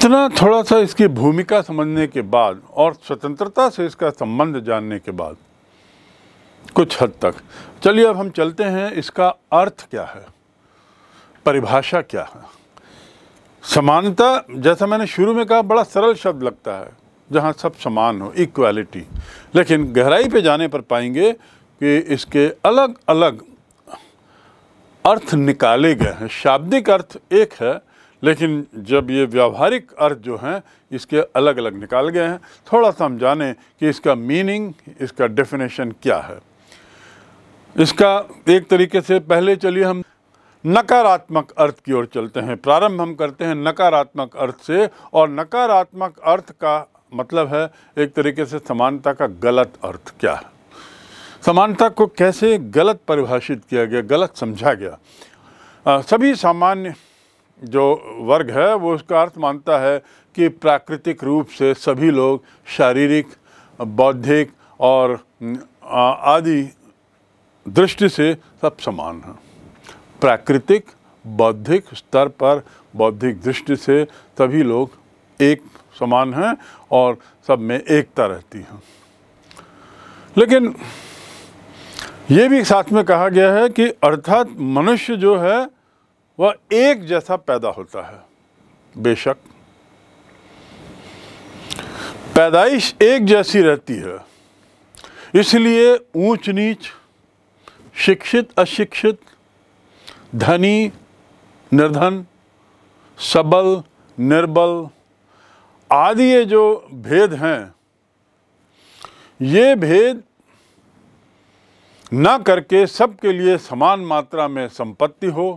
इतना थोड़ा सा इसकी भूमिका समझने के बाद और स्वतंत्रता से इसका संबंध जानने के बाद कुछ हद तक चलिए अब हम चलते हैं इसका अर्थ क्या है परिभाषा क्या है समानता जैसा मैंने शुरू में कहा बड़ा सरल शब्द लगता है जहाँ सब समान हो इक्वालिटी लेकिन गहराई पे जाने पर पाएंगे कि इसके अलग अलग अर्थ निकाले गए हैं शाब्दिक अर्थ एक है लेकिन जब ये व्यावहारिक अर्थ जो हैं इसके अलग अलग निकाल गए हैं थोड़ा सा हम जाने कि इसका मीनिंग इसका डेफिनेशन क्या है इसका एक तरीके से पहले चलिए हम नकारात्मक अर्थ की ओर चलते हैं प्रारंभ हम करते हैं नकारात्मक अर्थ से और नकारात्मक अर्थ का मतलब है एक तरीके से समानता का गलत अर्थ क्या है समानता को कैसे गलत परिभाषित किया गया गलत समझा गया आ, सभी सामान्य जो वर्ग है वो उसका अर्थ मानता है कि प्राकृतिक रूप से सभी लोग शारीरिक बौद्धिक और आदि दृष्टि से सब समान हैं प्राकृतिक बौद्धिक स्तर पर बौद्धिक दृष्टि से सभी लोग एक समान हैं और सब में एकता रहती है लेकिन ये भी साथ में कहा गया है कि अर्थात मनुष्य जो है वह एक जैसा पैदा होता है बेशक पैदाइश एक जैसी रहती है इसलिए ऊंच नीच शिक्षित अशिक्षित धनी निर्धन सबल निर्बल आदि ये जो भेद हैं ये भेद न करके सबके लिए समान मात्रा में संपत्ति हो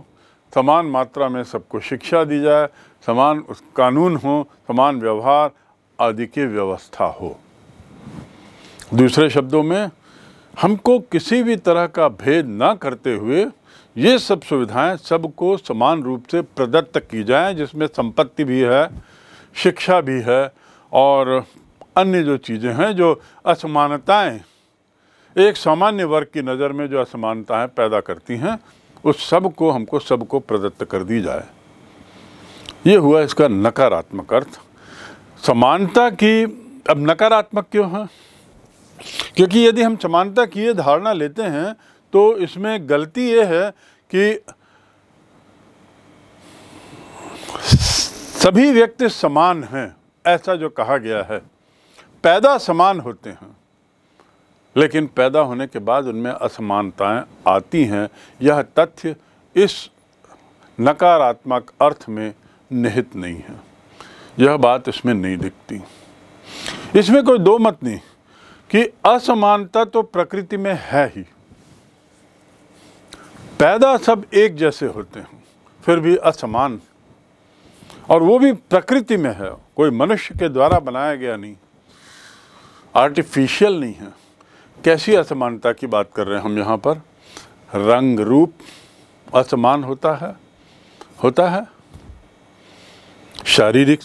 समान मात्रा में सबको शिक्षा दी जाए समान उस कानून हो समान व्यवहार आदि की व्यवस्था हो दूसरे शब्दों में हमको किसी भी तरह का भेद ना करते हुए ये सब सुविधाएं सबको समान रूप से प्रदत्त की जाएं जिसमें संपत्ति भी है शिक्षा भी है और अन्य जो चीज़ें हैं जो असमानताएं एक सामान्य वर्ग की नज़र में जो असमानताएं पैदा करती हैं उस सब को हमको सबको प्रदत्त कर दी जाए ये हुआ इसका नकारात्मक अर्थ समानता की अब नकारात्मक क्यों है क्योंकि यदि हम समानता की ये धारणा लेते हैं तो इसमें गलती ये है कि सभी व्यक्ति समान हैं ऐसा जो कहा गया है पैदा समान होते हैं लेकिन पैदा होने के बाद उनमें असमानताएं आती हैं यह तथ्य इस नकारात्मक अर्थ में निहित नहीं है यह बात इसमें नहीं दिखती इसमें कोई दो मत नहीं कि असमानता तो प्रकृति में है ही पैदा सब एक जैसे होते हैं फिर भी असमान और वो भी प्रकृति में है कोई मनुष्य के द्वारा बनाया गया नहीं आर्टिफिशियल नहीं है कैसी असमानता की बात कर रहे हैं हम यहाँ पर रंग रूप असमान होता है होता है शारीरिक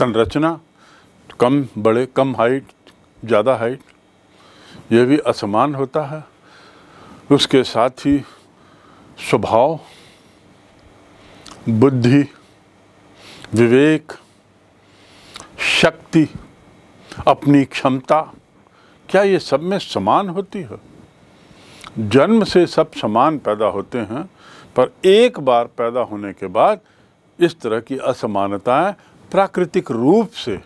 संरचना कम बड़े कम हाइट ज़्यादा हाइट यह भी असमान होता है उसके साथ ही स्वभाव बुद्धि विवेक शक्ति अपनी क्षमता क्या ये सब में समान होती है जन्म से सब समान पैदा होते हैं पर एक बार पैदा होने के बाद इस तरह की असमानताएं प्राकृतिक रूप से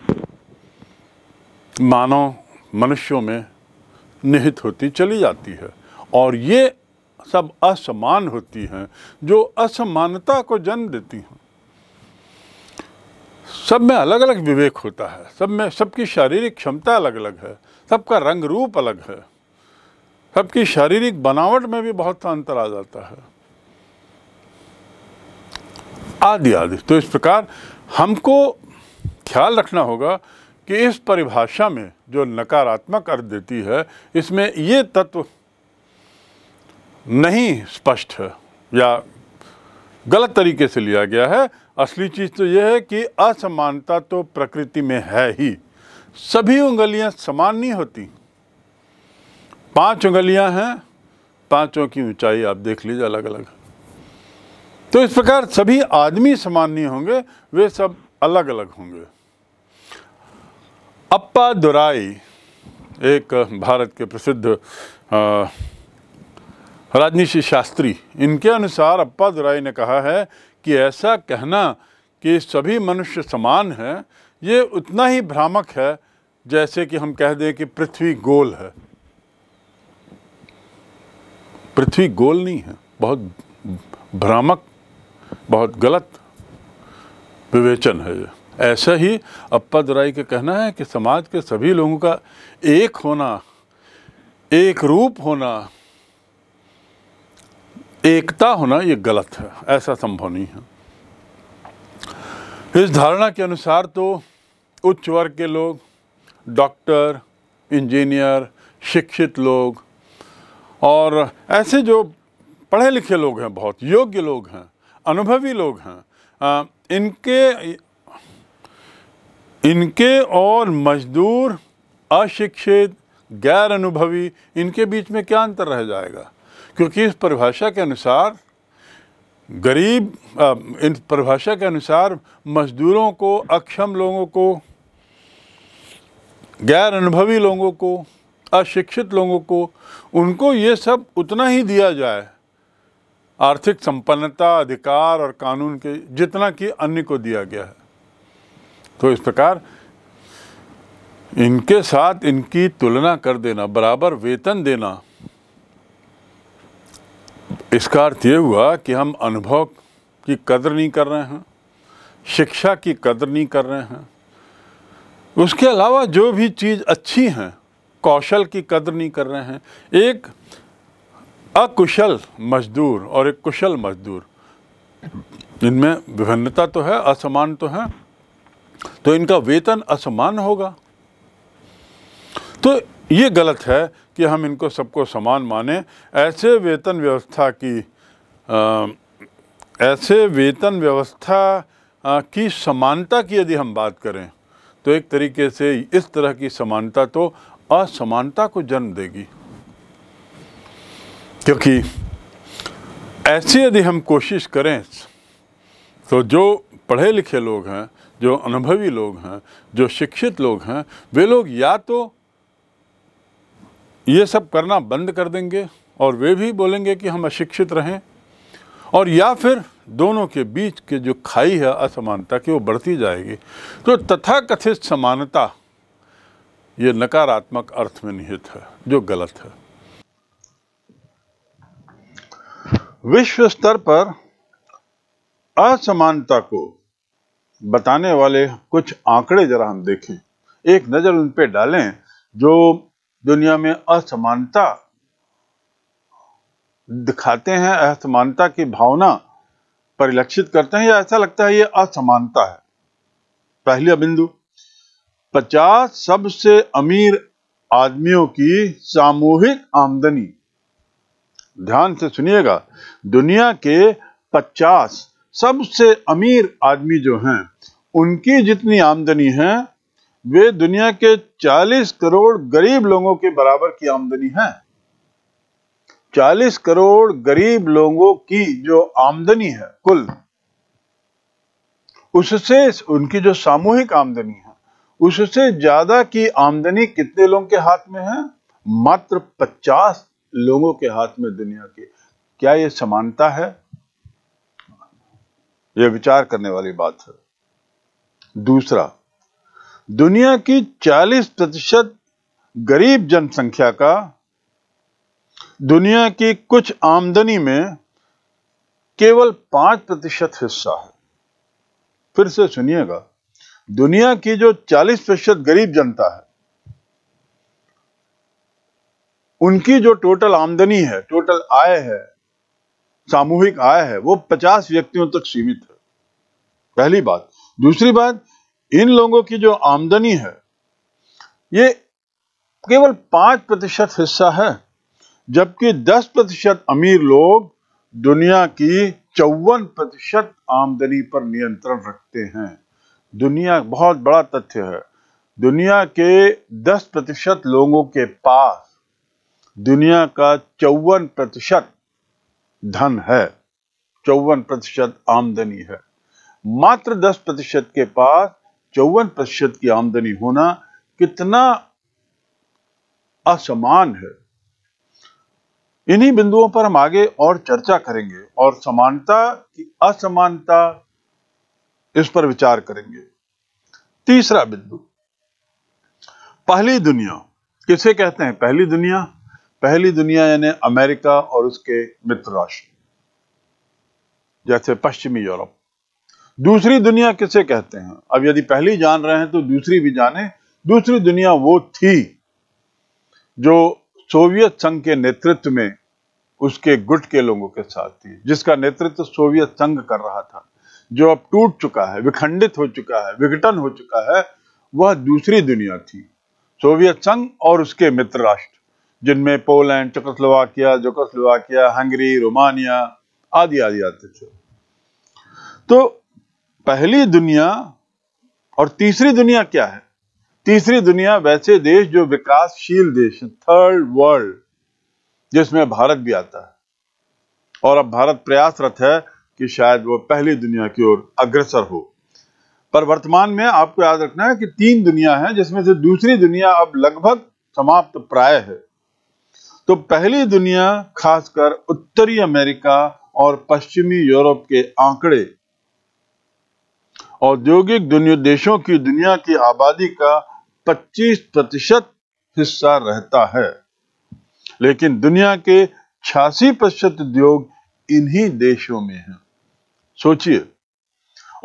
मानव मनुष्यों में निहित होती चली जाती है और ये सब असमान होती हैं जो असमानता को जन्म देती हैं सब में अलग अलग विवेक होता है सब में सबकी शारीरिक क्षमता अलग अलग है सबका रंग रूप अलग है सबकी शारीरिक बनावट में भी बहुत सा अंतर आ जाता है आदि आदि तो इस प्रकार हमको ख्याल रखना होगा कि इस परिभाषा में जो नकारात्मक अर्थ देती है इसमें ये तत्व नहीं स्पष्ट है या गलत तरीके से लिया गया है असली चीज़ तो यह है कि असमानता तो प्रकृति में है ही सभी उंगलियां समान नहीं होती पांच उंगलियां हैं पांचों की ऊंचाई आप देख लीजिए अलग अलग तो इस प्रकार सभी आदमी समान नहीं होंगे वे सब अलग अलग होंगे अप्पा दुराई एक भारत के प्रसिद्ध राजनीति शास्त्री इनके अनुसार अप्पा दुराई ने कहा है कि ऐसा कहना कि सभी मनुष्य समान हैं ये उतना ही भ्रामक है जैसे कि हम कह दें कि पृथ्वी गोल है पृथ्वी गोल नहीं है बहुत भ्रामक बहुत गलत विवेचन है ये ऐसा ही अप्पादुराई का कहना है कि समाज के सभी लोगों का एक होना एक रूप होना एकता होना ये गलत है ऐसा संभव नहीं है इस धारणा के अनुसार तो उच्च वर्ग के लोग डॉक्टर इंजीनियर शिक्षित लोग और ऐसे जो पढ़े लिखे लोग हैं बहुत योग्य लोग हैं अनुभवी लोग हैं आ, इनके इनके और मजदूर अशिक्षित गैर अनुभवी इनके बीच में क्या अंतर रह जाएगा क्योंकि इस परिभाषा के अनुसार गरीब इन परिभाषा के अनुसार मजदूरों को अक्षम लोगों को गैर अनुभवी लोगों को अशिक्षित लोगों को उनको ये सब उतना ही दिया जाए आर्थिक संपन्नता अधिकार और कानून के जितना कि अन्य को दिया गया है तो इस प्रकार इनके साथ इनकी तुलना कर देना बराबर वेतन देना इसका अर्थ ये हुआ कि हम अनुभव की कदर नहीं कर रहे हैं शिक्षा की कदर नहीं कर रहे हैं उसके अलावा जो भी चीज़ अच्छी हैं कौशल की कदर नहीं कर रहे हैं एक अकुशल मजदूर और एक कुशल मजदूर इनमें विभिन्नता तो है असमान तो है तो इनका वेतन असमान होगा तो ये गलत है कि हम इनको सबको समान माने ऐसे वेतन व्यवस्था की आ, ऐसे वेतन व्यवस्था की समानता की यदि हम बात करें तो एक तरीके से इस तरह की समानता तो असमानता को जन्म देगी क्योंकि ऐसी यदि हम कोशिश करें तो जो पढ़े लिखे लोग हैं जो अनुभवी लोग हैं जो शिक्षित लोग हैं वे लोग या तो ये सब करना बंद कर देंगे और वे भी बोलेंगे कि हम अशिक्षित रहें और या फिर दोनों के बीच के जो खाई है असमानता की वो बढ़ती जाएगी तो तथाकथित समानता ये नकारात्मक अर्थ में निहित है जो गलत है विश्व स्तर पर असमानता को बताने वाले कुछ आंकड़े जरा हम देखें एक नज़र उन पर डालें जो दुनिया में असमानता दिखाते हैं असमानता की भावना परिलक्षित करते हैं या ऐसा लगता है ये असमानता है पहला बिंदु पचास सबसे अमीर आदमियों की सामूहिक आमदनी ध्यान से सुनिएगा दुनिया के 50 सबसे अमीर आदमी जो हैं उनकी जितनी आमदनी है वे दुनिया के 40 करोड़ गरीब लोगों के बराबर की आमदनी है चालीस करोड़ गरीब लोगों की जो आमदनी है कुल उससे उनकी जो सामूहिक आमदनी है उससे ज्यादा की आमदनी कितने लोगों के हाथ में है मात्र 50 लोगों के हाथ में दुनिया के क्या यह समानता है यह विचार करने वाली बात है दूसरा दुनिया की 40 प्रतिशत गरीब जनसंख्या का दुनिया की कुछ आमदनी में केवल पांच प्रतिशत हिस्सा है फिर से सुनिएगा दुनिया की जो चालीस प्रतिशत गरीब जनता है उनकी जो टोटल आमदनी है टोटल आय है सामूहिक आय है वो पचास व्यक्तियों तक सीमित है पहली बात दूसरी बात इन लोगों की जो आमदनी है ये केवल पांच प्रतिशत हिस्सा है जबकि 10 प्रतिशत अमीर लोग दुनिया की चौवन प्रतिशत आमदनी पर नियंत्रण रखते हैं दुनिया बहुत बड़ा तथ्य है दुनिया के 10 प्रतिशत लोगों के पास दुनिया का चौवन प्रतिशत धन है चौवन प्रतिशत आमदनी है मात्र 10 प्रतिशत के पास चौवन प्रतिशत की आमदनी होना कितना असमान है इन्हीं बिंदुओं पर हम आगे और चर्चा करेंगे और समानता की असमानता इस पर विचार करेंगे तीसरा बिंदु पहली दुनिया किसे कहते हैं पहली दुनिया पहली दुनिया यानी अमेरिका और उसके मित्र राष्ट्र जैसे पश्चिमी यूरोप दूसरी दुनिया किसे कहते हैं अब यदि पहली जान रहे हैं तो दूसरी भी जाने दूसरी दुनिया वो थी जो सोवियत संघ के नेतृत्व में उसके गुट के लोगों के साथ थी जिसका नेतृत्व सोवियत संघ कर रहा था जो अब टूट चुका है विखंडित हो चुका है विघटन हो चुका है वह दूसरी दुनिया थी सोवियत संघ और उसके मित्र राष्ट्र जिनमें Poland Czechoslovakia Czechoslovakia Hungary Romania आदि आदि आते थे तो पहली दुनिया और तीसरी दुनिया क्या है तीसरी दुनिया वैसे देश जो विकासशील देश है थर्ड वर्ल्ड जिसमें भारत भी आता है और अब भारत प्रयासरत है कि शायद वह पहली दुनिया की ओर अग्रसर हो पर वर्तमान में आपको याद रखना है कि तीन दुनिया है जिसमें से दूसरी दुनिया अब लगभग समाप्त प्राय है तो पहली दुनिया खासकर उत्तरी अमेरिका और पश्चिमी यूरोप के आंकड़े औद्योगिक दुनिया देशों की दुनिया की आबादी का 25 प्रतिशत हिस्सा रहता है लेकिन दुनिया के छियासी प्रतिशत उद्योग इन्हीं देशों में है सोचिए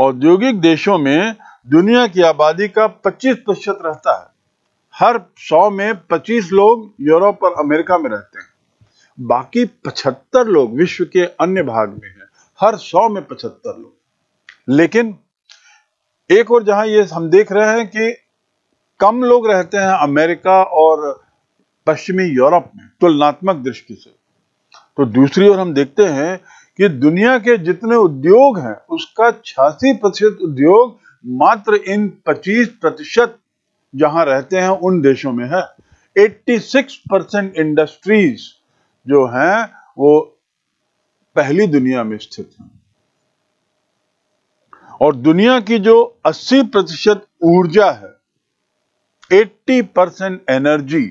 औद्योगिक देशों में दुनिया की आबादी का 25 प्रतिशत रहता है हर 100 में 25 लोग यूरोप और अमेरिका में रहते हैं बाकी 75 लोग विश्व के अन्य भाग में हैं हर 100 में 75 लोग लेकिन एक और जहां ये हम देख रहे हैं कि कम लोग रहते हैं अमेरिका और पश्चिमी यूरोप में तुलनात्मक दृष्टि से तो दूसरी ओर हम देखते हैं कि दुनिया के जितने उद्योग हैं उसका छियासी प्रतिशत उद्योग मात्र इन 25 प्रतिशत जहां रहते हैं उन देशों में है 86 परसेंट इंडस्ट्रीज जो हैं वो पहली दुनिया में स्थित हैं और दुनिया की जो 80 प्रतिशत ऊर्जा है 80 परसेंट एनर्जी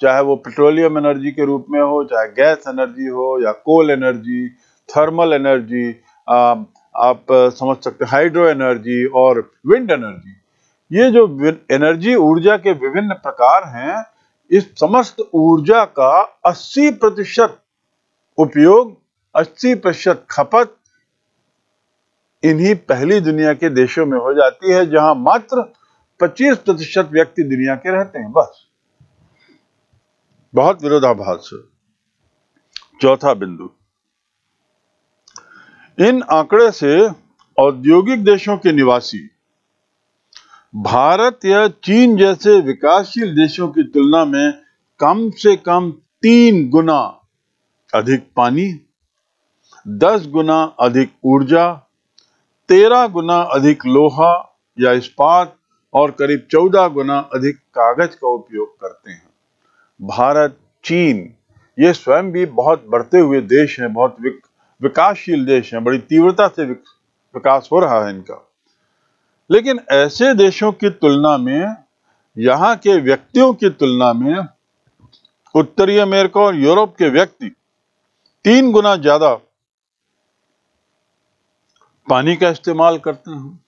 चाहे वो पेट्रोलियम एनर्जी के रूप में हो चाहे गैस एनर्जी हो या कोल एनर्जी थर्मल एनर्जी आप समझ सकते हाइड्रो एनर्जी और विंड एनर्जी ये जो एनर्जी ऊर्जा के विभिन्न प्रकार हैं इस समस्त ऊर्जा का 80 प्रतिशत उपयोग 80 प्रतिशत खपत इन्हीं पहली दुनिया के देशों में हो जाती है जहां मात्र पच्चीस प्रतिशत व्यक्ति दुनिया के रहते हैं बस बहुत विरोधाभास चौथा बिंदु इन आंकड़े से औद्योगिक देशों के निवासी भारत या चीन जैसे विकासशील देशों की तुलना में कम से कम तीन गुना अधिक पानी दस गुना अधिक ऊर्जा तेरह गुना अधिक लोहा या इस्पात और करीब 14 गुना अधिक कागज का उपयोग करते हैं भारत चीन ये स्वयं भी बहुत बढ़ते हुए देश हैं बहुत विक, विकासशील देश हैं बड़ी तीव्रता से विक, विकास हो रहा है इनका लेकिन ऐसे देशों की तुलना में यहाँ के व्यक्तियों की तुलना में उत्तरी अमेरिका और यूरोप के व्यक्ति तीन गुना ज्यादा पानी का इस्तेमाल करते हैं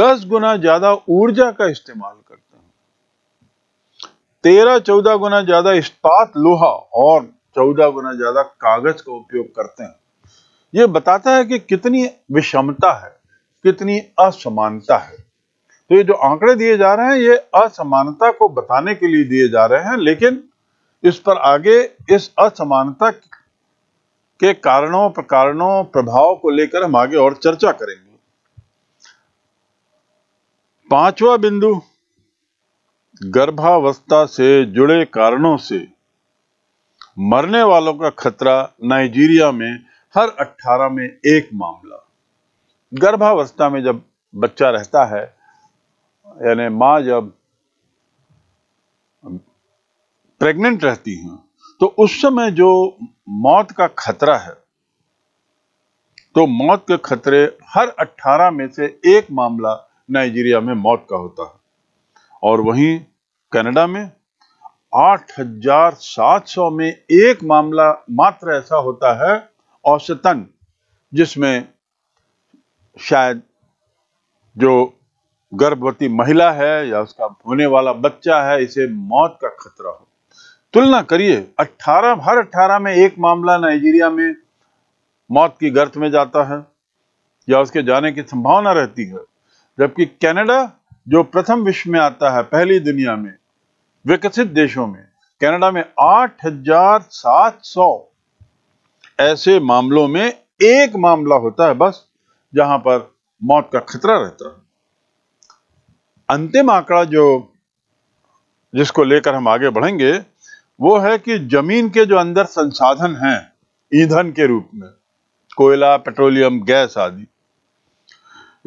दस गुना ज्यादा ऊर्जा का इस्तेमाल करते हैं तेरह चौदह गुना ज्यादा इस्पात लोहा और चौदह गुना ज्यादा कागज का उपयोग करते हैं यह बताता है कि कितनी विषमता है कितनी असमानता है तो ये जो आंकड़े दिए जा रहे हैं ये असमानता को बताने के लिए दिए जा रहे हैं लेकिन इस पर आगे इस असमानता के कारणों प्रकारणों प्रभाव को लेकर हम आगे और चर्चा करेंगे पांचवा बिंदु गर्भावस्था से जुड़े कारणों से मरने वालों का खतरा नाइजीरिया में हर 18 में एक मामला गर्भावस्था में जब बच्चा रहता है यानी मां जब प्रेग्नेंट रहती हैं तो उस समय जो मौत का खतरा है तो मौत के खतरे हर 18 में से एक मामला नाइजीरिया में मौत का होता है और वहीं कनाडा में 8,700 में एक मामला मात्र ऐसा होता है औसतन जिसमें शायद जो गर्भवती महिला है या उसका होने वाला बच्चा है इसे मौत का खतरा हो तुलना करिए 18 हर 18 में एक मामला नाइजीरिया में मौत की गर्त में जाता है या उसके जाने की संभावना रहती है जबकि कनाडा जो प्रथम विश्व में आता है पहली दुनिया में विकसित देशों में कनाडा में 8,700 ऐसे मामलों में एक मामला होता है बस जहां पर मौत का खतरा रहता है अंतिम आंकड़ा जो जिसको लेकर हम आगे बढ़ेंगे वो है कि जमीन के जो अंदर संसाधन हैं ईंधन के रूप में कोयला पेट्रोलियम गैस आदि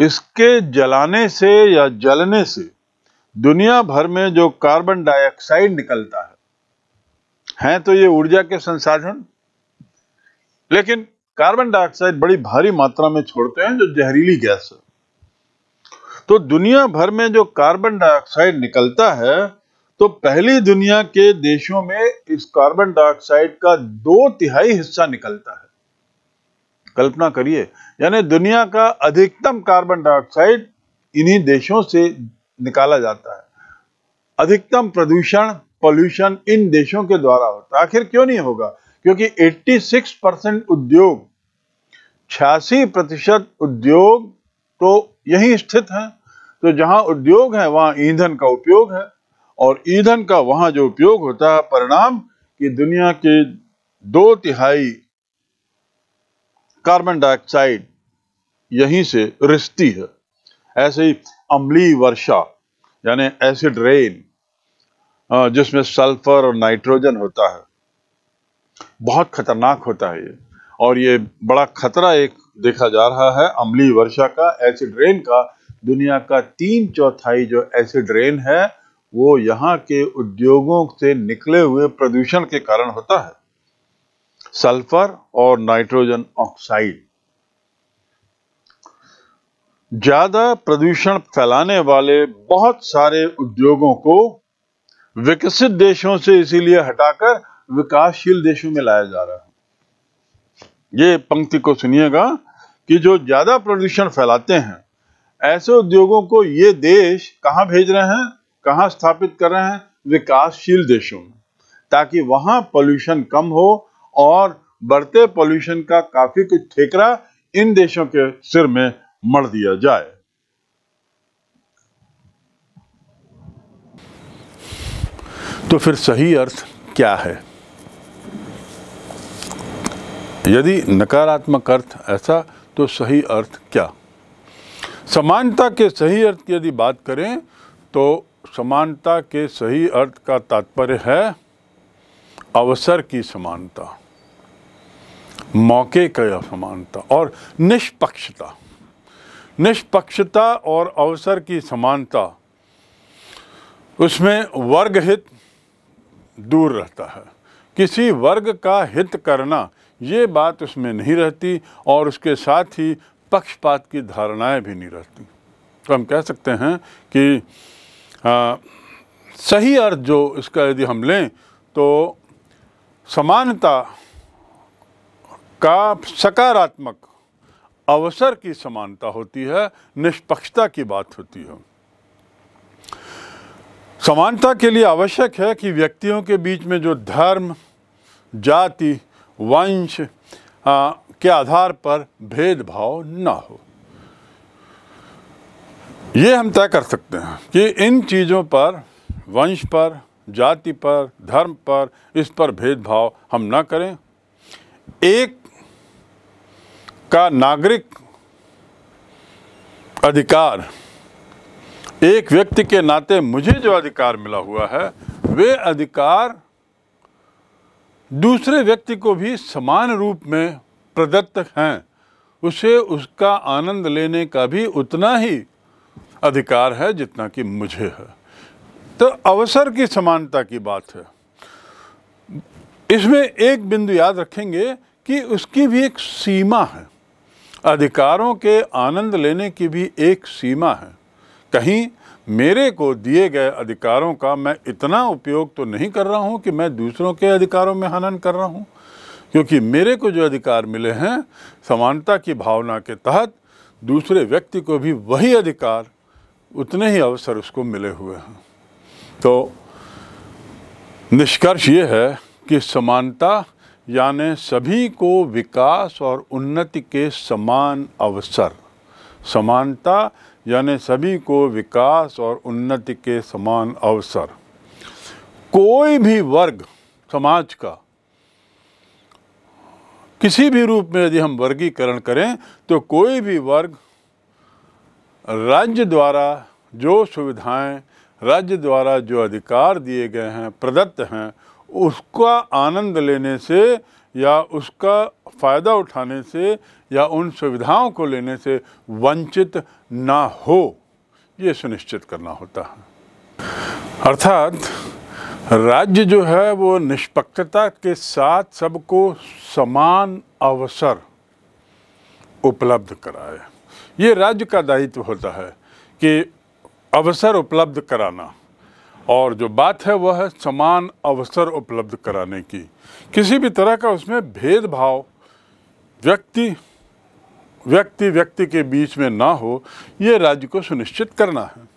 इसके जलाने से या जलने से दुनिया भर में जो कार्बन डाइऑक्साइड निकलता है हैं तो ये ऊर्जा के संसाधन लेकिन कार्बन डाइऑक्साइड बड़ी भारी मात्रा में छोड़ते हैं जो जहरीली गैस है तो दुनिया भर में जो कार्बन डाइऑक्साइड निकलता है तो पहली दुनिया के देशों में इस कार्बन डाइऑक्साइड का दो तिहाई हिस्सा निकलता है कल्पना करिए यानी दुनिया का अधिकतम कार्बन डाइऑक्साइड इन्हीं देशों से निकाला जाता है अधिकतम प्रदूषण पॉल्यूशन इन देशों के द्वारा होता है आखिर क्यों नहीं होगा क्योंकि 86 परसेंट उद्योग छियासी प्रतिशत उद्योग तो यही स्थित है तो जहां उद्योग है वहां ईंधन का उपयोग है और ईंधन का वहां जो उपयोग होता है परिणाम कि दुनिया के दो तिहाई कार्बन डाइऑक्साइड यहीं से रिसती है ऐसे ही अम्ली वर्षा यानी एसिड रेन जिसमें सल्फर और नाइट्रोजन होता है बहुत खतरनाक होता है ये और ये बड़ा खतरा एक देखा जा रहा है अम्ली वर्षा का एसिड रेन का दुनिया का तीन चौथाई जो एसिड रेन है वो यहाँ के उद्योगों से निकले हुए प्रदूषण के कारण होता है सल्फर और नाइट्रोजन ऑक्साइड ज्यादा प्रदूषण फैलाने वाले बहुत सारे उद्योगों को विकसित देशों से इसीलिए हटाकर विकासशील देशों में लाया जा रहा है ये पंक्ति को सुनिएगा कि जो ज्यादा प्रदूषण फैलाते हैं ऐसे उद्योगों को ये देश कहां भेज रहे हैं कहां स्थापित कर रहे हैं विकासशील देशों में ताकि वहां पॉल्यूशन कम हो और बढ़ते पॉल्यूशन का काफी कुछ ठेकरा इन देशों के सिर में मर दिया जाए तो फिर सही अर्थ क्या है यदि नकारात्मक अर्थ ऐसा तो सही अर्थ क्या समानता के सही अर्थ की यदि बात करें तो समानता के सही अर्थ का तात्पर्य है अवसर की समानता मौके का असमानता और निष्पक्षता निष्पक्षता और अवसर की समानता उसमें वर्ग हित दूर रहता है किसी वर्ग का हित करना ये बात उसमें नहीं रहती और उसके साथ ही पक्षपात की धारणाएं भी नहीं रहती तो हम कह सकते हैं कि आ, सही अर्थ जो इसका यदि हम लें तो समानता का सकारात्मक अवसर की समानता होती है निष्पक्षता की बात होती है समानता के लिए आवश्यक है कि व्यक्तियों के बीच में जो धर्म जाति वंश के आधार पर भेदभाव ना हो ये हम तय कर सकते हैं कि इन चीज़ों पर वंश पर जाति पर धर्म पर इस पर भेदभाव हम ना करें एक का नागरिक अधिकार एक व्यक्ति के नाते मुझे जो अधिकार मिला हुआ है वे अधिकार दूसरे व्यक्ति को भी समान रूप में प्रदत्त हैं उसे उसका आनंद लेने का भी उतना ही अधिकार है जितना कि मुझे है तो अवसर की समानता की बात है इसमें एक बिंदु याद रखेंगे कि उसकी भी एक सीमा है अधिकारों के आनंद लेने की भी एक सीमा है कहीं मेरे को दिए गए अधिकारों का मैं इतना उपयोग तो नहीं कर रहा हूँ कि मैं दूसरों के अधिकारों में हनन कर रहा हूँ क्योंकि मेरे को जो अधिकार मिले हैं समानता की भावना के तहत दूसरे व्यक्ति को भी वही अधिकार उतने ही अवसर उसको मिले हुए हैं तो निष्कर्ष ये है कि समानता यानि सभी को विकास और उन्नति के समान अवसर समानता यानि सभी को विकास और उन्नति के समान अवसर कोई भी वर्ग समाज का किसी भी रूप में यदि हम वर्गीकरण करें तो कोई भी वर्ग राज्य द्वारा जो सुविधाएं राज्य द्वारा जो अधिकार दिए गए हैं प्रदत्त हैं उसका आनंद लेने से या उसका फ़ायदा उठाने से या उन सुविधाओं को लेने से वंचित ना हो ये सुनिश्चित करना होता है अर्थात राज्य जो है वो निष्पक्षता के साथ सबको समान अवसर उपलब्ध कराए ये राज्य का दायित्व होता है कि अवसर उपलब्ध कराना और जो बात है वह है समान अवसर उपलब्ध कराने की किसी भी तरह का उसमें भेदभाव व्यक्ति व्यक्ति व्यक्ति के बीच में ना हो ये राज्य को सुनिश्चित करना है